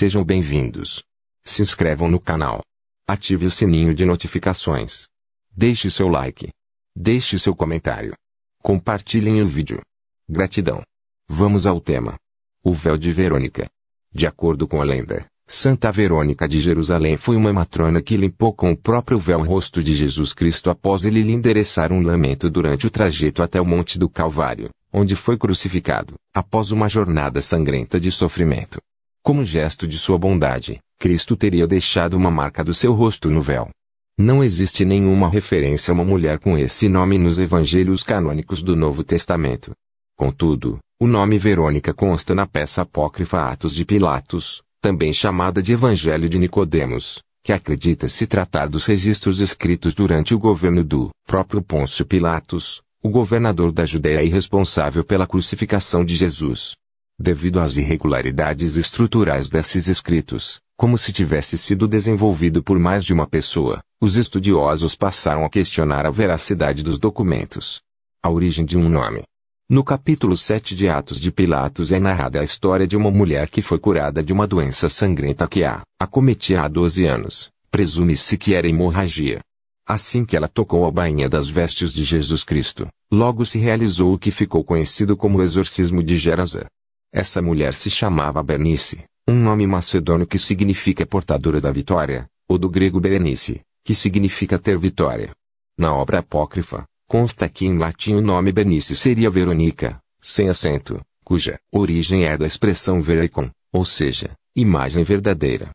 Sejam bem-vindos. Se inscrevam no canal. Ative o sininho de notificações. Deixe seu like. Deixe seu comentário. Compartilhem o vídeo. Gratidão. Vamos ao tema. O véu de Verônica. De acordo com a lenda, Santa Verônica de Jerusalém foi uma matrona que limpou com o próprio véu o rosto de Jesus Cristo após ele lhe endereçar um lamento durante o trajeto até o Monte do Calvário, onde foi crucificado, após uma jornada sangrenta de sofrimento. Como gesto de sua bondade, Cristo teria deixado uma marca do seu rosto no véu. Não existe nenhuma referência a uma mulher com esse nome nos evangelhos canônicos do Novo Testamento. Contudo, o nome Verônica consta na peça apócrifa Atos de Pilatos, também chamada de Evangelho de Nicodemos, que acredita se tratar dos registros escritos durante o governo do próprio Pôncio Pilatos, o governador da Judéia e responsável pela crucificação de Jesus devido às irregularidades estruturais desses escritos, como se tivesse sido desenvolvido por mais de uma pessoa, os estudiosos passaram a questionar a veracidade dos documentos. A origem de um nome. No capítulo 7 de Atos de Pilatos é narrada a história de uma mulher que foi curada de uma doença sangrenta que a acometia há 12 anos. Presume-se que era hemorragia. Assim que ela tocou a bainha das vestes de Jesus Cristo, logo se realizou o que ficou conhecido como o exorcismo de Gerasa. Essa mulher se chamava Bernice, um nome macedônio que significa portadora da vitória, ou do grego Berenice, que significa ter vitória. Na obra apócrifa, consta que em latim o nome Bernice seria Verônica, sem acento, cuja origem é da expressão vericon, ou seja, imagem verdadeira.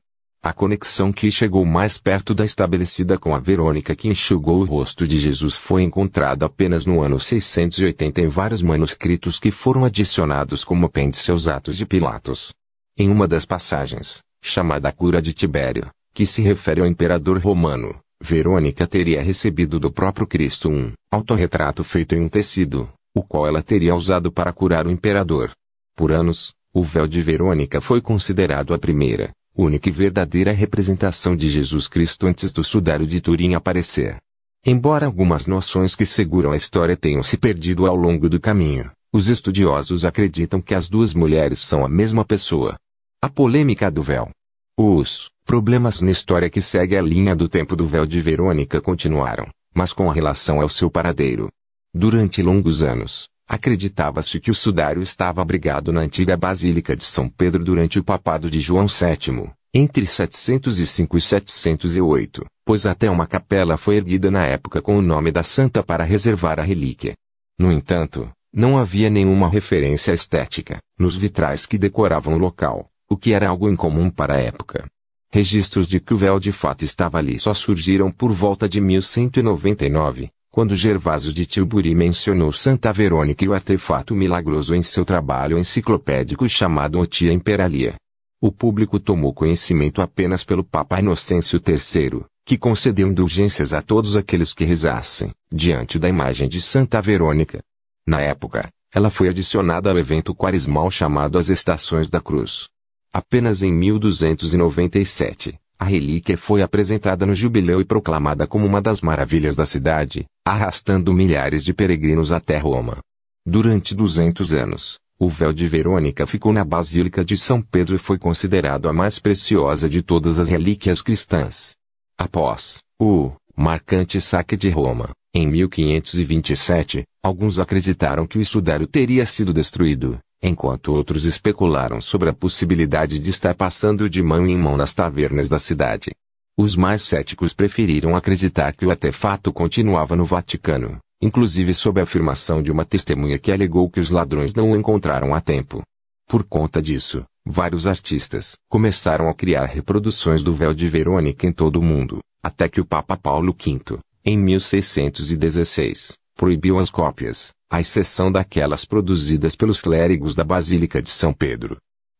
A conexão que chegou mais perto da estabelecida com a Verônica que enxugou o rosto de Jesus foi encontrada apenas no ano 680 em vários manuscritos que foram adicionados como apêndice aos Atos de Pilatos. Em uma das passagens, chamada Cura de Tibério, que se refere ao imperador romano, Verônica teria recebido do próprio Cristo um autorretrato feito em um tecido, o qual ela teria usado para curar o imperador. Por anos, o véu de Verônica foi considerado a primeira única e verdadeira representação de Jesus Cristo antes do sudário de Turim aparecer. Embora algumas noções que seguram a história tenham se perdido ao longo do caminho, os estudiosos acreditam que as duas mulheres são a mesma pessoa. A polêmica do véu. Os problemas na história que segue a linha do tempo do véu de Verônica continuaram, mas com relação ao seu paradeiro. Durante longos anos, Acreditava-se que o sudário estava abrigado na antiga Basílica de São Pedro durante o papado de João VII, entre 705 e 708, pois até uma capela foi erguida na época com o nome da santa para reservar a relíquia. No entanto, não havia nenhuma referência estética nos vitrais que decoravam o local, o que era algo incomum para a época. Registros de que o véu de fato estava ali só surgiram por volta de 1199, quando Gervásio de Tilbury mencionou Santa Verônica e o artefato milagroso em seu trabalho enciclopédico chamado Otia Imperalia. O público tomou conhecimento apenas pelo Papa Inocêncio III, que concedeu indulgências a todos aqueles que rezassem, diante da imagem de Santa Verônica. Na época, ela foi adicionada ao evento quaresmal chamado As Estações da Cruz. Apenas em 1297, a relíquia foi apresentada no jubileu e proclamada como uma das maravilhas da cidade, arrastando milhares de peregrinos até Roma. Durante 200 anos, o véu de Verônica ficou na Basílica de São Pedro e foi considerado a mais preciosa de todas as relíquias cristãs. Após o marcante saque de Roma, em 1527, alguns acreditaram que o estudário teria sido destruído, enquanto outros especularam sobre a possibilidade de estar passando de mão em mão nas tavernas da cidade. Os mais céticos preferiram acreditar que o artefato continuava no Vaticano, inclusive sob a afirmação de uma testemunha que alegou que os ladrões não o encontraram a tempo. Por conta disso, vários artistas começaram a criar reproduções do véu de Verônica em todo o mundo, até que o Papa Paulo V, em 1616, proibiu as cópias, à exceção daquelas produzidas pelos clérigos da Basílica de São Pedro.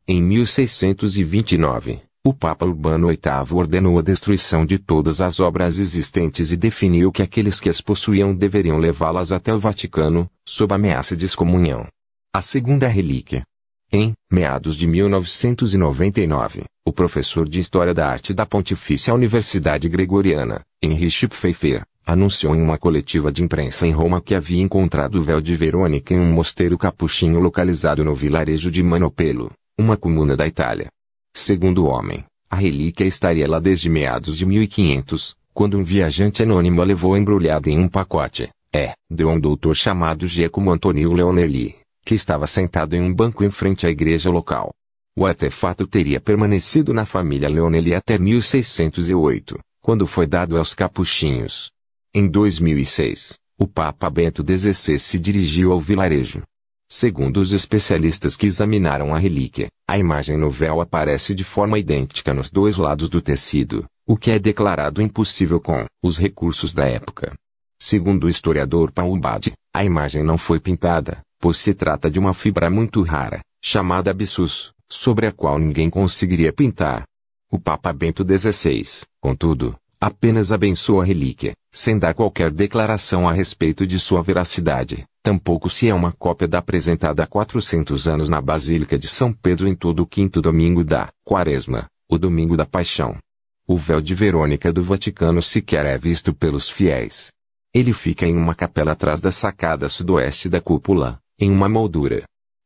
Em 1629, o Papa Urbano VIII ordenou a destruição de todas as obras existentes e definiu que aqueles que as possuíam deveriam levá-las até o Vaticano, sob ameaça de excomunhão. A segunda relíquia. Em meados de 1999, o professor de História da Arte da Pontifícia Universidade Gregoriana, Henri Pfeiffer, anunciou em uma coletiva de imprensa em Roma que havia encontrado o véu de Verônica em um mosteiro capuchinho localizado no vilarejo de Manopelo, uma comuna da Itália. Segundo o homem, a relíquia estaria lá desde meados de 1500, quando um viajante anônimo a levou embrulhada em um pacote, é, de um doutor chamado Giacomo Antonio Leonelli, que estava sentado em um banco em frente à igreja local. O artefato teria permanecido na família Leonelli até 1608, quando foi dado aos capuchinhos. Em 2006, o Papa Bento XVI se dirigiu ao vilarejo. Segundo os especialistas que examinaram a relíquia, a imagem no véu aparece de forma idêntica nos dois lados do tecido, o que é declarado impossível com os recursos da época. Segundo o historiador Paul Bade, a imagem não foi pintada, pois se trata de uma fibra muito rara, chamada abscus, sobre a qual ninguém conseguiria pintar. O Papa Bento XVI, contudo, Apenas abençoa a relíquia, sem dar qualquer declaração a respeito de sua veracidade, tampouco se é uma cópia da apresentada há 400 anos na Basílica de São Pedro em todo o quinto domingo da Quaresma, o domingo da Paixão. O véu de Verônica do Vaticano sequer é visto pelos fiéis. Ele fica em uma capela atrás da sacada sudoeste da cúpula, em uma moldura.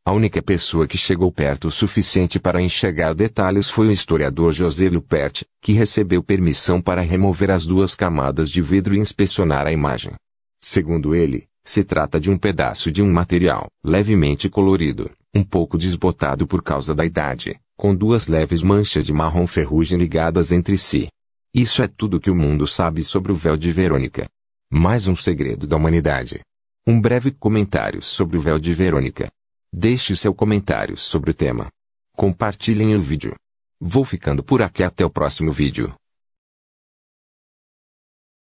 A única pessoa que chegou perto o suficiente para enxergar detalhes foi o historiador José Lupert, que recebeu permissão para remover as duas camadas de vidro e inspecionar a imagem. Segundo ele, se trata de um pedaço de um material, levemente colorido, um pouco desbotado por causa da idade, com duas leves manchas de marrom ferrugem ligadas entre si. Isso é tudo que o mundo sabe sobre o véu de Verônica. Mais um segredo da humanidade. Um breve comentário sobre o véu de Verônica. Deixe seu comentário sobre o tema. Compartilhem o vídeo. Vou ficando por aqui até o próximo vídeo.